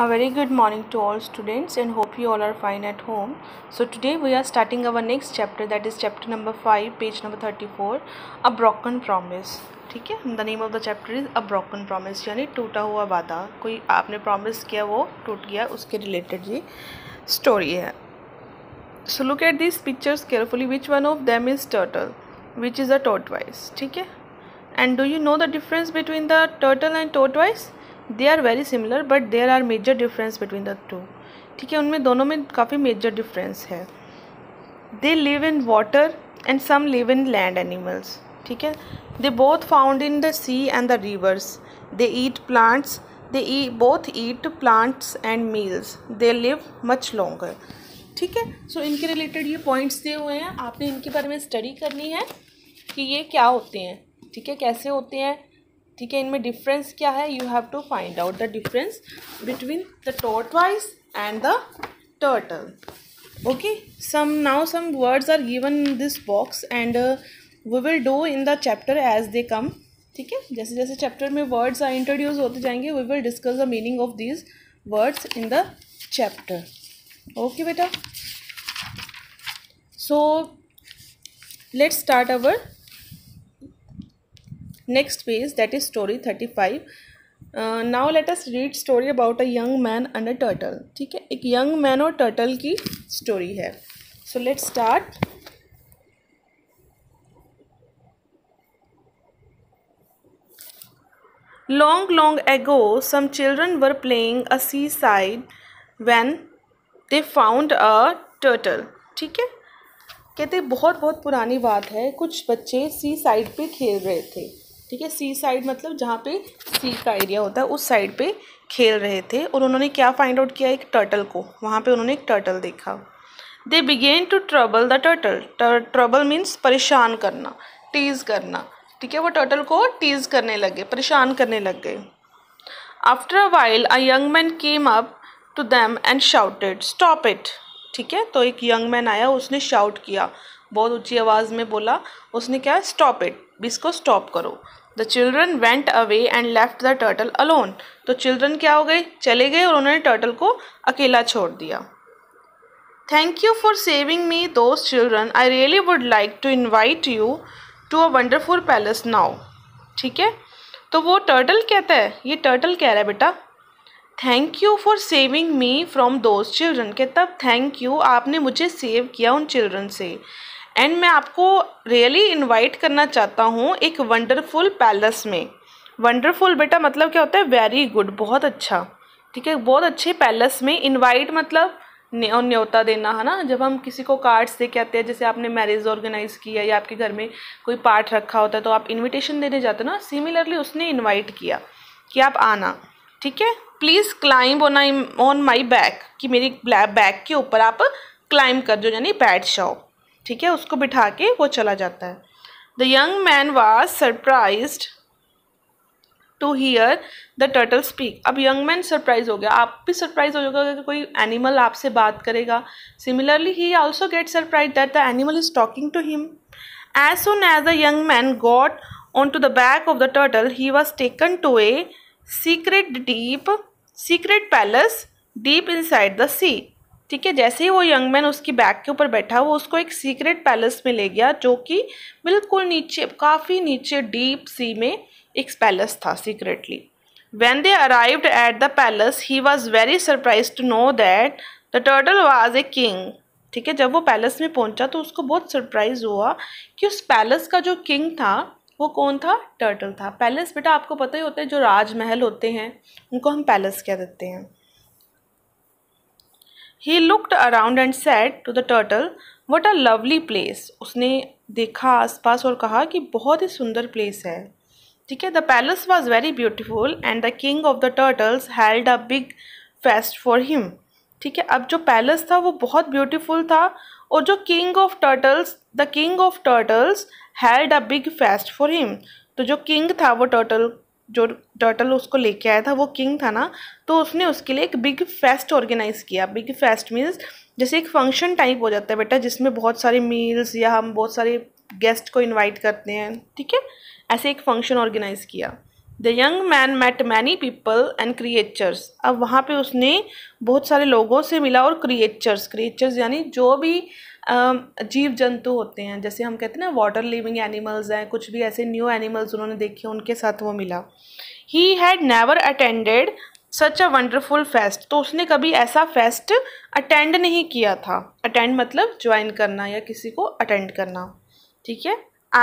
a very good morning to all students and hope you all are fine at home so today we are starting our next chapter that is chapter number 5 page number 34 a broken promise ठीक है the name of the chapter is a broken promise यानी टूटा हुआ वादा कोई आपने promise किया वो टूट गया उसके रिलेटेड ये स्टोरी है so look at this pictures carefully which one of them is turtle which is a tortoise ठीक है and do you know the difference between the turtle and tortoise they are very similar but there are major difference between the two ठीक है उनमें दोनों में काफ़ी major difference है they live in water and some live in land animals ठीक है they both found in the sea and the rivers they eat plants they both eat plants and meals they live much longer ठीक है सो इनके related ये points दिए हुए हैं आपने इनके बारे में स्टडी करनी है कि ये क्या होते हैं ठीक है कैसे होते हैं ठीक है इनमें डिफरेंस क्या है you have to find out the difference between the tortoise and the turtle okay some now some words are given in this box and we will do in the chapter as they come ठीक है जैसे जैसे chapter में words are introduce होते जाएंगे we will discuss the meaning of these words in the chapter okay बेटा so let's start our next next page is story thirty five now let's read story about a young man and a turtle ठीक है एक young man और turtle की story है so let start long long ago some children were playing a seaside when they found a turtle ठीक है कहते बहुत बहुत पुरानी बात है कुछ बच्चे सी साइड पर खेल रहे थे ठीक है सी साइड मतलब जहाँ पे सी का एरिया होता है उस साइड पे खेल रहे थे और उन्होंने क्या फाइंड आउट किया एक टर्टल को वहाँ पे उन्होंने एक टर्टल देखा they begin to trouble the turtle trouble means परेशान करना टीज़ करना ठीक है वो टर्टल को टीज़ करने लगे परेशान करने लग गए after a while a young man came up to them and shouted stop it ठीक है तो एक यंग मैन आया उसने शाउट किया बहुत ऊंची आवाज़ में बोला उसने क्या स्टॉप इट इसको स्टॉप करो the children went away and left the turtle alone तो चिल्ड्रन क्या हो गए चले गए और उन्होंने टर्टल को अकेला छोड़ दिया thank you for saving me those children I really would like to invite you to a wonderful palace now ठीक है तो वो टर्टल कहता है ये टर्टल कह रहा है बेटा thank you for saving me from those children के तब थैंक यू आपने मुझे सेव किया उन चिल्ड्रन से एंड मैं आपको रियली इनवाइट करना चाहता हूँ एक वंडरफुल पैलेस में वंडरफुल बेटा मतलब क्या होता है वेरी गुड बहुत अच्छा ठीक है बहुत अच्छे पैलेस में इनवाइट मतलब न्योता देना है ना जब हम किसी को कार्ड्स दे के आते हैं जैसे आपने मैरिज ऑर्गेनाइज किया या आपके घर में कोई पार्ट रखा होता है तो आप इन्विटेशन देने जाते हो ना सिमिलरली उसने इन्वाइट किया कि आप आना ठीक है please climb on on my back कि मेरी बैक के ऊपर आप क्लाइंब कर दो यानी बैठ जाओ ठीक है उसको बिठा के वो चला जाता है the young man was surprise to hear the turtle speak अब यंग मैन सरप्राइज हो गया आप भी सरप्राइज हो जाएगा अगर कोई एनिमल आपसे बात करेगा सिमिलरली ही also get surprise that the animal is talking to him as soon as the young man got on to the back of the turtle he was taken to a secret deep secret palace deep inside the sea ठीक है जैसे ही वो young man उसकी back के ऊपर बैठा वो उसको एक सीक्रेट पैलेस में ले गया जो कि बिल्कुल नीचे काफ़ी नीचे डीप सी में एक पैलेस था secretly when they arrived at the palace he was very surprise to know that the turtle was a king ठीक है जब वो पैलेस में पहुंचा तो उसको बहुत सरप्राइज हुआ कि उस पैलेस का जो किंग था वो कौन था टर्टल था पैलेस बेटा आपको पता ही होता है जो राजमहल होते हैं उनको हम पैलेस कह देते हैं he looked around and said to the turtle what a lovely place उसने देखा आसपास और कहा कि बहुत ही सुंदर प्लेस है ठीक है the palace was very beautiful and the king of the turtles held a big feast for him ठीक है अब जो पैलेस था वो बहुत ब्यूटीफुल था और जो king of turtles the king of turtles held a big feast for him तो जो किंग था वो टर्टल जो टर्टल उसको लेके आया था वो किंग था ना तो उसने उसके लिए एक बिग फेस्ट ऑर्गेनाइज़ किया बिग फेस्ट मीन्स जैसे एक फंक्शन टाइप हो जाता है बेटा जिसमें बहुत सारे मील्स या हम बहुत सारे गेस्ट को इनवाइट करते हैं ठीक है ऐसे एक फंक्शन ऑर्गेनाइज़ किया the young man met many people and creatures अब वहाँ पे उसने बहुत सारे लोगों से मिला और क्रिएचर्स क्रिएचर्स यानी जो भी जीव जंतु होते हैं जैसे हम कहते हैं ना वाटर लिविंग एनिमल्स हैं कुछ भी ऐसे न्यू एनिमल्स उन्होंने देखे उनके साथ वो मिला he had never attended such a wonderful feast तो उसने कभी ऐसा फेस्ट अटेंड नहीं किया था अटेंड मतलब ज्वाइन करना या किसी को अटेंड करना ठीक है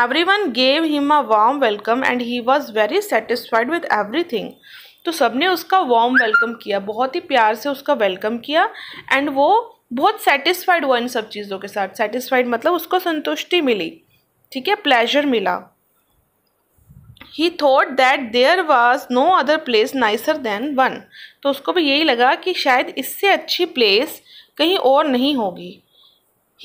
everyone gave him a warm welcome and he was very satisfied with everything तो सब ने उसका वार्म वेलकम किया बहुत ही प्यार से उसका वेलकम किया एंड वो बहुत सेटिस्फाइड हुआ इन सब चीज़ों के साथ सेटिस्फाइड मतलब उसको संतुष्टि मिली ठीक है प्लेजर मिला he thought that there was no other place nicer than one तो उसको भी यही लगा कि शायद इससे अच्छी प्लेस कहीं और नहीं होगी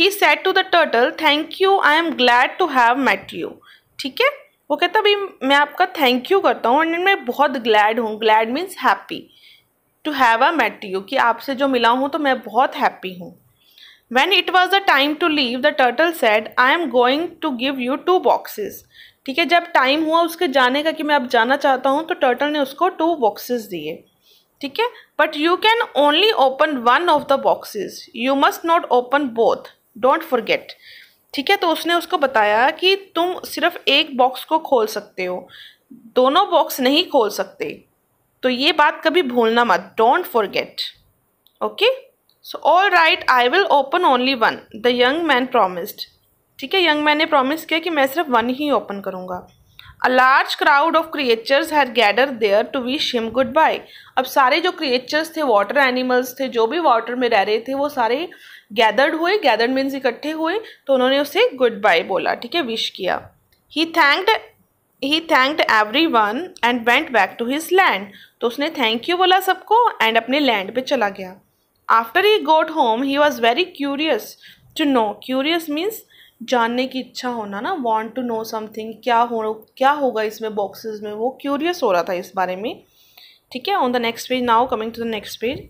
he said to the turtle thank you I am glad to have met you ठीक है वो कहता भाई मैं आपका थैंक यू करता हूँ एंड मैं बहुत ग्लैड हूँ glad means happy to have a met you कि आपसे जो मिला हूँ तो मैं बहुत हैप्पी हूँ when it was the time to leave the turtle said I am going to give you two boxes ठीक है जब टाइम हुआ उसके जाने का कि मैं अब जाना चाहता हूँ तो टर्टल ने उसको टू बॉक्सेज दिए ठीक है but you can only open one of the boxes you must not open both don't forget ठीक है तो उसने उसको बताया कि तुम सिर्फ एक बॉक्स को खोल सकते हो दोनों बॉक्स नहीं खोल सकते तो ये बात कभी भूलना मत don't forget okay so all right I will open only one the young man promised ठीक है यंग मैन ने प्रॉमिस किया कि मैं सिर्फ वन ही ओपन करूँगा a large crowd of creatures had gather there to wish him goodbye अब सारे जो क्रिएचर्स थे वाटर एनिमल्स थे जो भी वाटर में रह रहे थे वो सारे गैदर्ड हुए गैदर्ड मीन्स इकट्ठे हुए तो उन्होंने उसे गुड बाय बोला ठीक है विश किया he thanked he thanked everyone and went back to his land तो उसने थैंक यू बोला सबको एंड अपने लैंड पे चला गया after he got home he was very curious to know curious means जानने की इच्छा होना ना वॉन्ट टू नो समथिंग क्या हो क्या होगा इसमें बॉक्सेस में वो क्यूरियस हो रहा था इस बारे में ठीक है on the next page now coming to the next page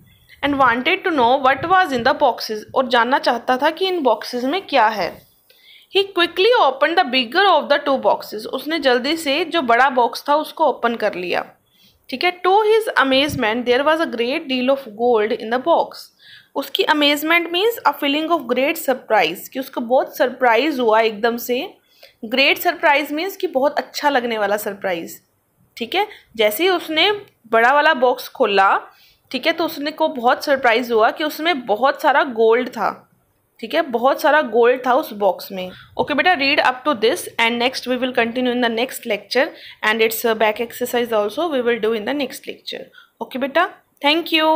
and wanted to know what was in the boxes और जानना चाहता था कि इन बॉक्सेज में क्या है he quickly open the bigger of the two boxes उसने जल्दी से जो बड़ा बॉक्स था उसको ओपन कर लिया ठीक है to his amazement there was a great deal of gold in the box उसकी amazement means a feeling of great surprise कि उसको बहुत सरप्राइज हुआ एकदम से ग्रेट सरप्राइज मीन्स कि बहुत अच्छा लगने वाला सरप्राइज ठीक है जैसे ही उसने बड़ा वाला बॉक्स खोला ठीक है तो उसने को बहुत सरप्राइज हुआ कि उसमें बहुत सारा गोल्ड था ठीक है बहुत सारा गोल्ड था उस बॉक्स में ओके बेटा read up to this and next we will continue in the next lecture and it's back exercise also we will do in the next lecture okay बेटा थैंक यू